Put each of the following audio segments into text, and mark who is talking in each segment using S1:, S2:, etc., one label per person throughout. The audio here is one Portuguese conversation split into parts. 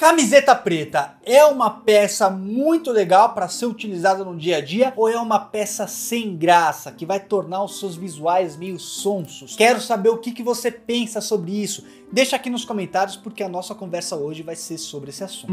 S1: Camiseta preta é uma peça muito legal para ser utilizada no dia a dia ou é uma peça sem graça que vai tornar os seus visuais meio sonsos? Quero saber o que, que você pensa sobre isso. Deixa aqui nos comentários porque a nossa conversa hoje vai ser sobre esse assunto.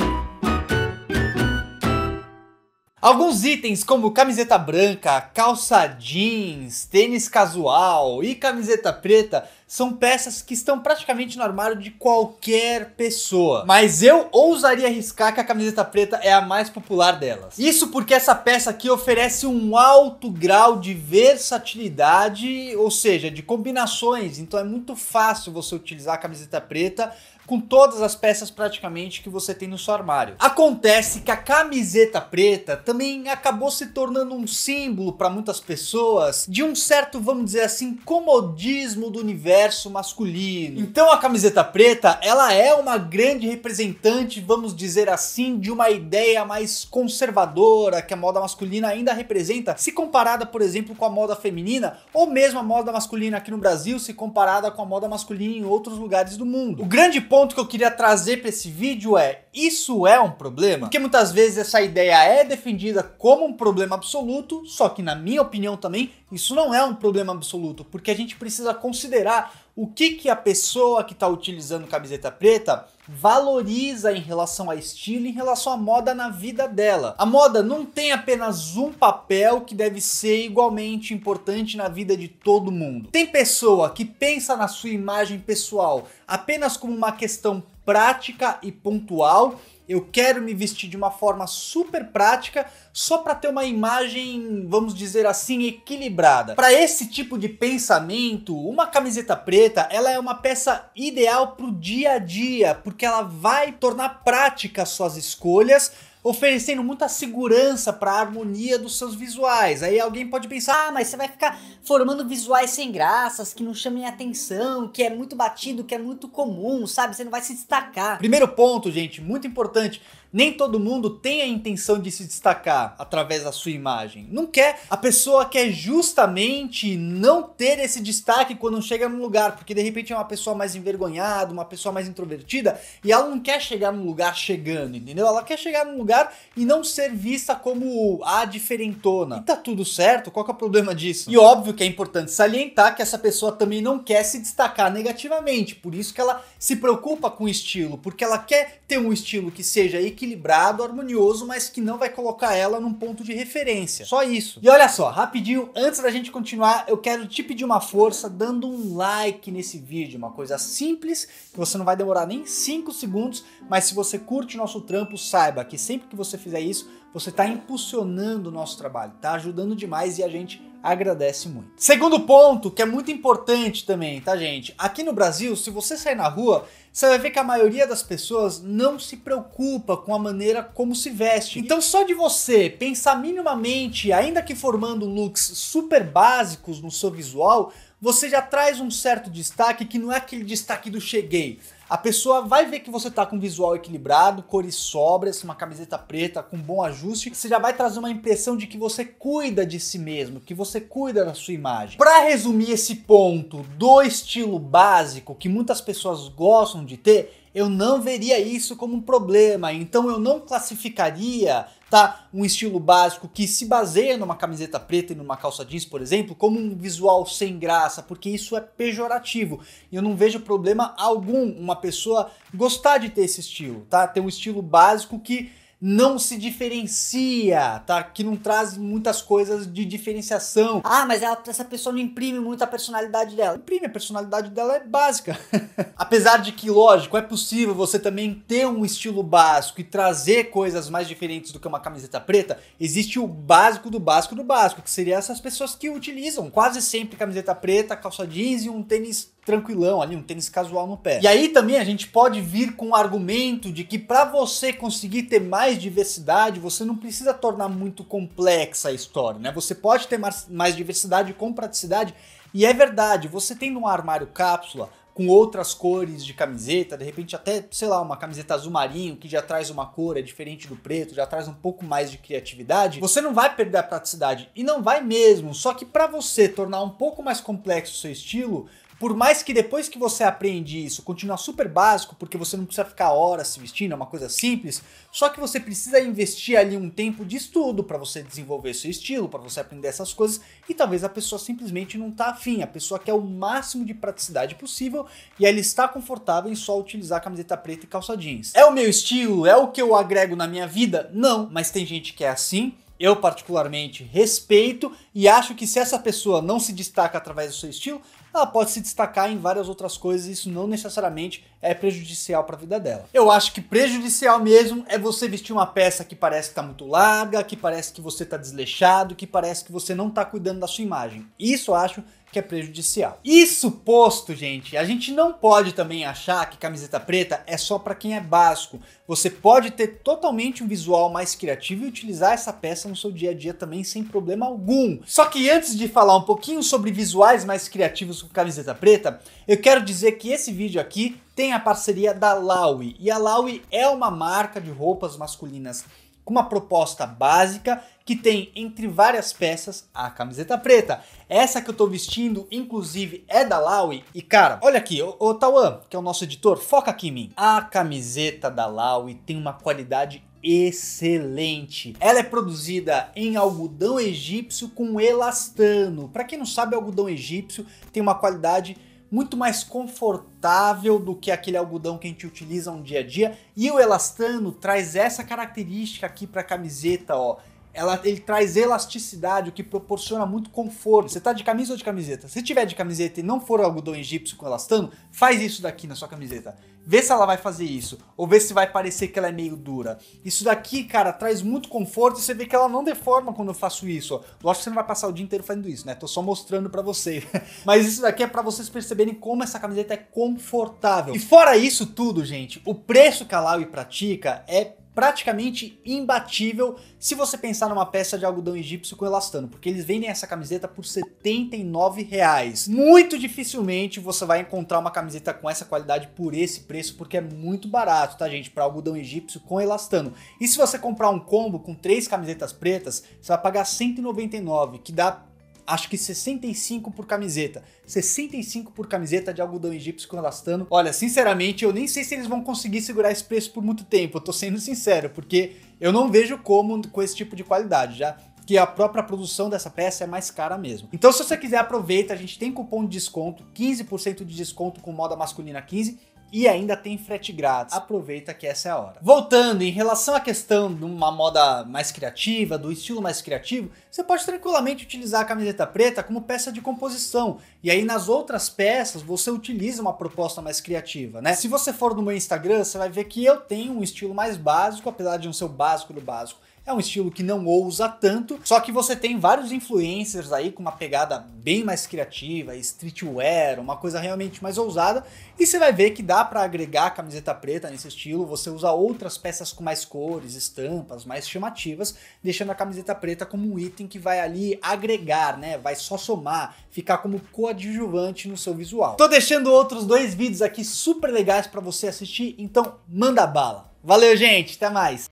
S1: Alguns itens como camiseta branca, calça jeans, tênis casual e camiseta preta são peças que estão praticamente no armário de qualquer pessoa. Mas eu ousaria arriscar que a camiseta preta é a mais popular delas. Isso porque essa peça aqui oferece um alto grau de versatilidade, ou seja, de combinações. Então é muito fácil você utilizar a camiseta preta com todas as peças praticamente que você tem no seu armário. Acontece que a camiseta preta também acabou se tornando um símbolo para muitas pessoas de um certo, vamos dizer assim, comodismo do universo masculino. Então a camiseta preta, ela é uma grande representante, vamos dizer assim, de uma ideia mais conservadora que a moda masculina ainda representa, se comparada, por exemplo, com a moda feminina ou mesmo a moda masculina aqui no Brasil se comparada com a moda masculina em outros lugares do mundo. O grande ponto ponto que eu queria trazer para esse vídeo é: isso é um problema? Porque muitas vezes essa ideia é defendida como um problema absoluto, só que, na minha opinião, também isso não é um problema absoluto, porque a gente precisa considerar o que, que a pessoa que está utilizando camiseta preta valoriza em relação a estilo, em relação à moda na vida dela. A moda não tem apenas um papel que deve ser igualmente importante na vida de todo mundo. Tem pessoa que pensa na sua imagem pessoal apenas como uma questão prática e pontual eu quero me vestir de uma forma super prática só para ter uma imagem, vamos dizer assim, equilibrada. Para esse tipo de pensamento, uma camiseta preta, ela é uma peça ideal para o dia a dia, porque ela vai tornar prática suas escolhas oferecendo muita segurança para a harmonia dos seus visuais. Aí alguém pode pensar: "Ah, mas você vai ficar formando visuais sem graças, que não chamem atenção, que é muito batido, que é muito comum, sabe? Você não vai se destacar". Primeiro ponto, gente, muito importante, nem todo mundo tem a intenção de se destacar através da sua imagem. Não quer. A pessoa quer justamente não ter esse destaque quando chega num lugar, porque de repente é uma pessoa mais envergonhada, uma pessoa mais introvertida, e ela não quer chegar num lugar chegando, entendeu? Ela quer chegar num lugar e não ser vista como a diferentona. E tá tudo certo? Qual que é o problema disso? E óbvio que é importante salientar que essa pessoa também não quer se destacar negativamente, por isso que ela se preocupa com o estilo, porque ela quer ter um estilo que seja aí equilibrado, harmonioso, mas que não vai colocar ela num ponto de referência. Só isso. E olha só, rapidinho, antes da gente continuar, eu quero te pedir uma força dando um like nesse vídeo, uma coisa simples que você não vai demorar nem 5 segundos, mas se você curte o nosso trampo, saiba que sempre que você fizer isso, você está impulsionando o nosso trabalho, está ajudando demais e a gente agradece muito. Segundo ponto, que é muito importante também, tá, gente? Aqui no Brasil, se você sair na rua, você vai ver que a maioria das pessoas não se preocupa com a maneira como se veste. Então, só de você pensar minimamente, ainda que formando looks super básicos no seu visual, você já traz um certo destaque que não é aquele destaque do cheguei. A pessoa vai ver que você tá com visual equilibrado, cores sobras, uma camiseta preta com bom ajuste, você já vai trazer uma impressão de que você cuida de si mesmo, que você cuida da sua imagem. Para resumir esse ponto do estilo básico que muitas pessoas gostam de ter, eu não veria isso como um problema. Então eu não classificaria, tá, um estilo básico que se baseia numa camiseta preta e numa calça jeans, por exemplo, como um visual sem graça, porque isso é pejorativo. E eu não vejo problema algum uma pessoa gostar de ter esse estilo, tá? Ter um estilo básico que não se diferencia, tá? Que não traz muitas coisas de diferenciação. Ah, mas ela, essa pessoa não imprime muito a personalidade dela. Imprime, a personalidade dela é básica. Apesar de que, lógico, é possível você também ter um estilo básico e trazer coisas mais diferentes do que uma camiseta preta, existe o básico do básico do básico, que seria essas pessoas que utilizam quase sempre camiseta preta, calça jeans e um tênis tranquilão ali, um tênis casual no pé. E aí também a gente pode vir com o argumento de que para você conseguir ter mais diversidade, você não precisa tornar muito complexa a história, né? Você pode ter mais diversidade com praticidade. E é verdade, você tendo um armário cápsula, com outras cores de camiseta, de repente até, sei lá, uma camiseta azul marinho que já traz uma cor, é diferente do preto, já traz um pouco mais de criatividade, você não vai perder a praticidade e não vai mesmo. Só que para você tornar um pouco mais complexo o seu estilo, por mais que depois que você aprende isso, continue super básico, porque você não precisa ficar horas se vestindo, é uma coisa simples, só que você precisa investir ali um tempo de estudo para você desenvolver seu estilo, para você aprender essas coisas, e talvez a pessoa simplesmente não tá afim, a pessoa quer o máximo de praticidade possível e ela está confortável em só utilizar camiseta preta e calça jeans. É o meu estilo? É o que eu agrego na minha vida? Não, mas tem gente que é assim, eu particularmente respeito e acho que se essa pessoa não se destaca através do seu estilo, ela pode se destacar em várias outras coisas e isso não necessariamente é prejudicial para a vida dela. Eu acho que prejudicial mesmo é você vestir uma peça que parece que tá muito larga, que parece que você tá desleixado, que parece que você não tá cuidando da sua imagem. Isso eu acho que é prejudicial. Isso posto, gente, a gente não pode também achar que camiseta preta é só para quem é básico. Você pode ter totalmente um visual mais criativo e utilizar essa peça no seu dia a dia também sem problema algum. Só que antes de falar um pouquinho sobre visuais mais criativos camiseta preta, eu quero dizer que esse vídeo aqui tem a parceria da Laui. E a Laui é uma marca de roupas masculinas com uma proposta básica que tem entre várias peças a camiseta preta. Essa que eu tô vestindo, inclusive, é da Laui. E cara, olha aqui, o, o Tauan, que é o nosso editor, foca aqui em mim. A camiseta da Laui tem uma qualidade excelente. Ela é produzida em algodão egípcio com elastano. Para quem não sabe, algodão egípcio tem uma qualidade muito mais confortável do que aquele algodão que a gente utiliza no dia a dia. E o elastano traz essa característica aqui para a camiseta, ó. Ela, ele traz elasticidade, o que proporciona muito conforto. Você tá de camisa ou de camiseta? Se tiver de camiseta e não for algodão egípcio com elastano, faz isso daqui na sua camiseta. Vê se ela vai fazer isso. Ou vê se vai parecer que ela é meio dura. Isso daqui, cara, traz muito conforto e você vê que ela não deforma quando eu faço isso. Lógico que você não vai passar o dia inteiro fazendo isso, né? Tô só mostrando pra você. Mas isso daqui é pra vocês perceberem como essa camiseta é confortável. E fora isso tudo, gente, o preço que a Laui pratica é praticamente imbatível se você pensar numa peça de algodão egípcio com elastano, porque eles vendem essa camiseta por R$ Muito dificilmente você vai encontrar uma camiseta com essa qualidade por esse preço, porque é muito barato, tá gente, para algodão egípcio com elastano. E se você comprar um combo com três camisetas pretas, você vai pagar 199, que dá acho que 65 por camiseta. 65 por camiseta de algodão egípcio elastano. Olha, sinceramente, eu nem sei se eles vão conseguir segurar esse preço por muito tempo, eu tô sendo sincero, porque eu não vejo como com esse tipo de qualidade, já que a própria produção dessa peça é mais cara mesmo. Então se você quiser aproveita, a gente tem cupom de desconto, 15% de desconto com moda masculina 15 e ainda tem frete grátis. Aproveita que essa é a hora. Voltando, em relação à questão de uma moda mais criativa, do estilo mais criativo, você pode tranquilamente utilizar a camiseta preta como peça de composição. E aí nas outras peças você utiliza uma proposta mais criativa, né? Se você for no meu Instagram, você vai ver que eu tenho um estilo mais básico, apesar de não ser o básico do básico é um estilo que não ousa tanto, só que você tem vários influencers aí com uma pegada bem mais criativa, streetwear, uma coisa realmente mais ousada, e você vai ver que dá para agregar camiseta preta nesse estilo, você usa outras peças com mais cores, estampas, mais chamativas, deixando a camiseta preta como um item que vai ali agregar, né? Vai só somar, ficar como coadjuvante no seu visual. Tô deixando outros dois vídeos aqui super legais para você assistir, então manda bala. Valeu, gente, até mais.